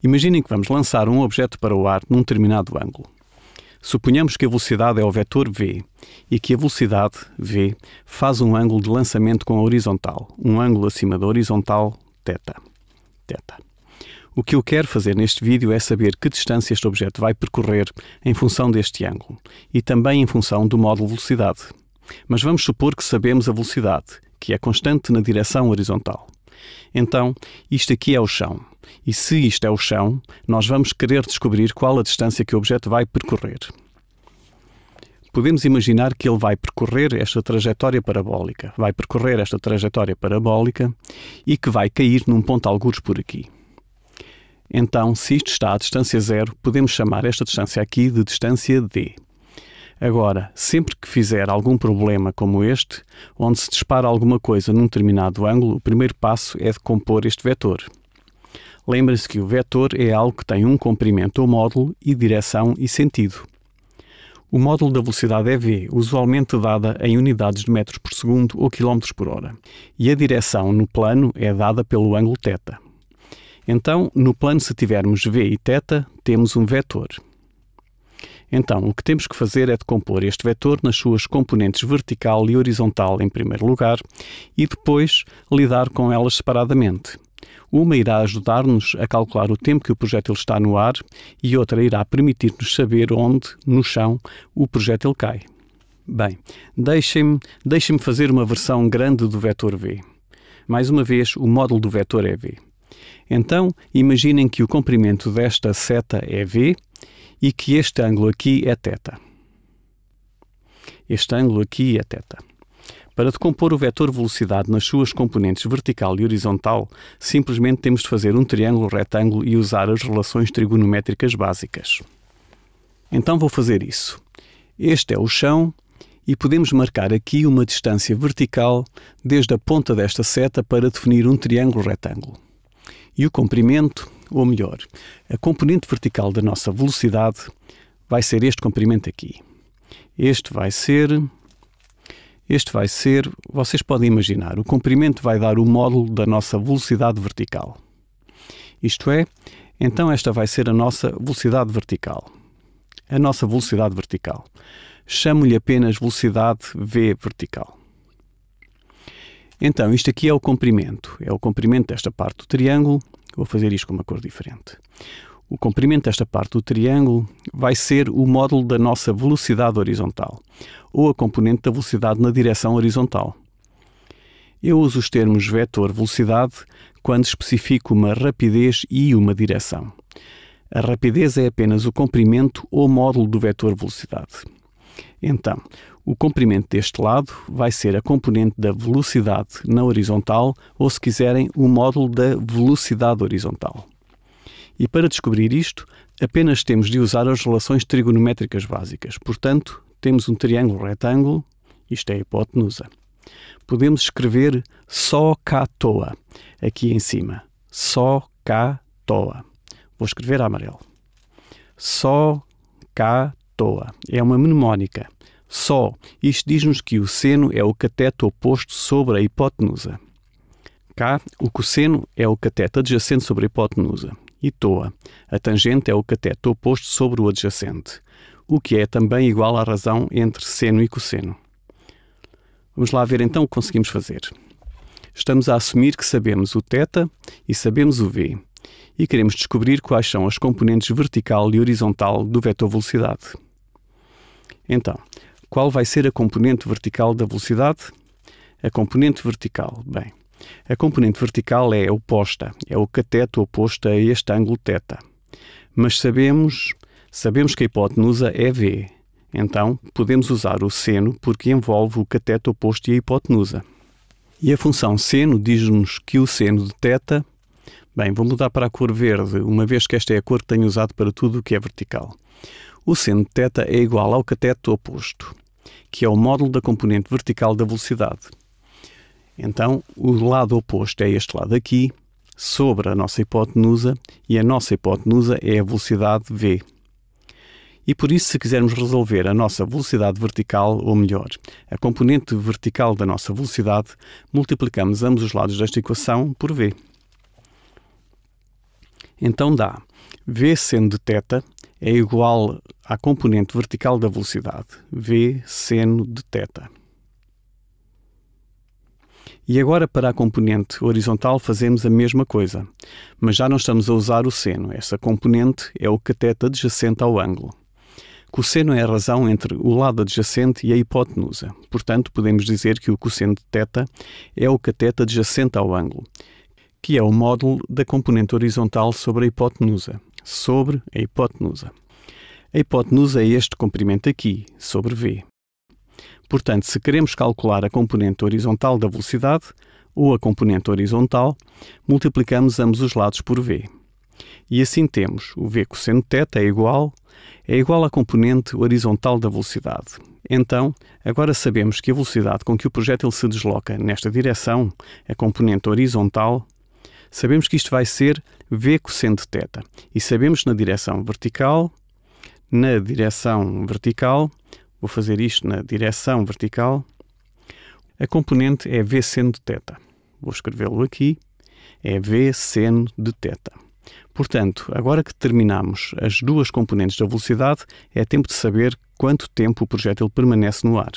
Imaginem que vamos lançar um objeto para o ar num determinado ângulo. Suponhamos que a velocidade é o vetor v e que a velocidade v faz um ângulo de lançamento com a horizontal, um ângulo acima da horizontal θ. θ. O que eu quero fazer neste vídeo é saber que distância este objeto vai percorrer em função deste ângulo e também em função do módulo velocidade. Mas vamos supor que sabemos a velocidade, que é constante na direção horizontal. Então, isto aqui é o chão. E se isto é o chão, nós vamos querer descobrir qual a distância que o objeto vai percorrer. Podemos imaginar que ele vai percorrer esta trajetória parabólica, vai percorrer esta trajetória parabólica e que vai cair num ponto algures por aqui. Então, se isto está à distância zero, podemos chamar esta distância aqui de distância d. Agora, sempre que fizer algum problema como este, onde se dispara alguma coisa num determinado ângulo, o primeiro passo é de compor este vetor. Lembre-se que o vetor é algo que tem um comprimento ou módulo e direção e sentido. O módulo da velocidade é v, usualmente dada em unidades de metros por segundo ou quilómetros por hora, e a direção no plano é dada pelo ângulo θ. Então, no plano se tivermos v e θ, temos um vetor. Então, o que temos que fazer é decompor este vetor nas suas componentes vertical e horizontal em primeiro lugar e depois lidar com elas separadamente. Uma irá ajudar-nos a calcular o tempo que o projétil está no ar e outra irá permitir-nos saber onde, no chão, o projétil cai. Bem, deixem-me deixem fazer uma versão grande do vetor V. Mais uma vez, o módulo do vetor é V. Então, imaginem que o comprimento desta seta é V e que este ângulo aqui é θ. Este ângulo aqui é θ. Para decompor o vetor velocidade nas suas componentes vertical e horizontal, simplesmente temos de fazer um triângulo retângulo e usar as relações trigonométricas básicas. Então vou fazer isso. Este é o chão e podemos marcar aqui uma distância vertical desde a ponta desta seta para definir um triângulo retângulo. E o comprimento ou melhor, a componente vertical da nossa velocidade vai ser este comprimento aqui. Este vai ser. Este vai ser. Vocês podem imaginar, o comprimento vai dar o módulo da nossa velocidade vertical. Isto é, então esta vai ser a nossa velocidade vertical. A nossa velocidade vertical. Chamo-lhe apenas velocidade v vertical. Então, isto aqui é o comprimento. É o comprimento desta parte do triângulo. Vou fazer isto com uma cor diferente. O comprimento desta parte do triângulo vai ser o módulo da nossa velocidade horizontal, ou a componente da velocidade na direção horizontal. Eu uso os termos vetor velocidade quando especifico uma rapidez e uma direção. A rapidez é apenas o comprimento ou módulo do vetor velocidade. Então, o comprimento deste lado vai ser a componente da velocidade na horizontal, ou se quiserem, o módulo da velocidade horizontal. E para descobrir isto, apenas temos de usar as relações trigonométricas básicas. Portanto, temos um triângulo retângulo, isto é a hipotenusa. Podemos escrever só cá toa, aqui em cima. Só cá toa. Vou escrever a amarelo. Só cá toa, é uma mnemónica. Só, isto diz-nos que o seno é o cateto oposto sobre a hipotenusa. Cá, o cosseno é o cateto adjacente sobre a hipotenusa. E toa, a tangente é o cateto oposto sobre o adjacente, o que é também igual à razão entre seno e cosseno. Vamos lá ver então o que conseguimos fazer. Estamos a assumir que sabemos o θ e sabemos o v, e queremos descobrir quais são as componentes vertical e horizontal do vetor velocidade. Então, qual vai ser a componente vertical da velocidade? A componente vertical, bem, a componente vertical é oposta, é o cateto oposto a este ângulo θ. Mas sabemos, sabemos que a hipotenusa é V. Então, podemos usar o seno porque envolve o cateto oposto e a hipotenusa. E a função seno diz-nos que o seno de θ... Bem, vou mudar para a cor verde, uma vez que esta é a cor que tenho usado para tudo o que é vertical. O seno de θ é igual ao cateto oposto, que é o módulo da componente vertical da velocidade. Então, o lado oposto é este lado aqui, sobre a nossa hipotenusa, e a nossa hipotenusa é a velocidade v. E por isso, se quisermos resolver a nossa velocidade vertical, ou melhor, a componente vertical da nossa velocidade, multiplicamos ambos os lados desta equação por v. Então dá v sendo de θ é igual à componente vertical da velocidade, v seno de θ. E agora para a componente horizontal fazemos a mesma coisa, mas já não estamos a usar o seno. Essa componente é o cateto adjacente ao ângulo. Cosseno é a razão entre o lado adjacente e a hipotenusa. Portanto, podemos dizer que o cosseno de θ é o cateto adjacente ao ângulo, que é o módulo da componente horizontal sobre a hipotenusa, sobre a hipotenusa. A hipotenusa é este comprimento aqui, sobre v. Portanto, se queremos calcular a componente horizontal da velocidade, ou a componente horizontal, multiplicamos ambos os lados por v. E assim temos o v cosseno θ é igual é igual à componente horizontal da velocidade. Então, agora sabemos que a velocidade com que o projétil se desloca nesta direção, a componente horizontal, sabemos que isto vai ser v cosseno θ. E sabemos que na direção vertical, na direção vertical, vou fazer isto na direção vertical, a componente é V seno de θ. Vou escrevê-lo aqui, é V seno de θ. Portanto, agora que terminamos as duas componentes da velocidade, é tempo de saber quanto tempo o projétil permanece no ar.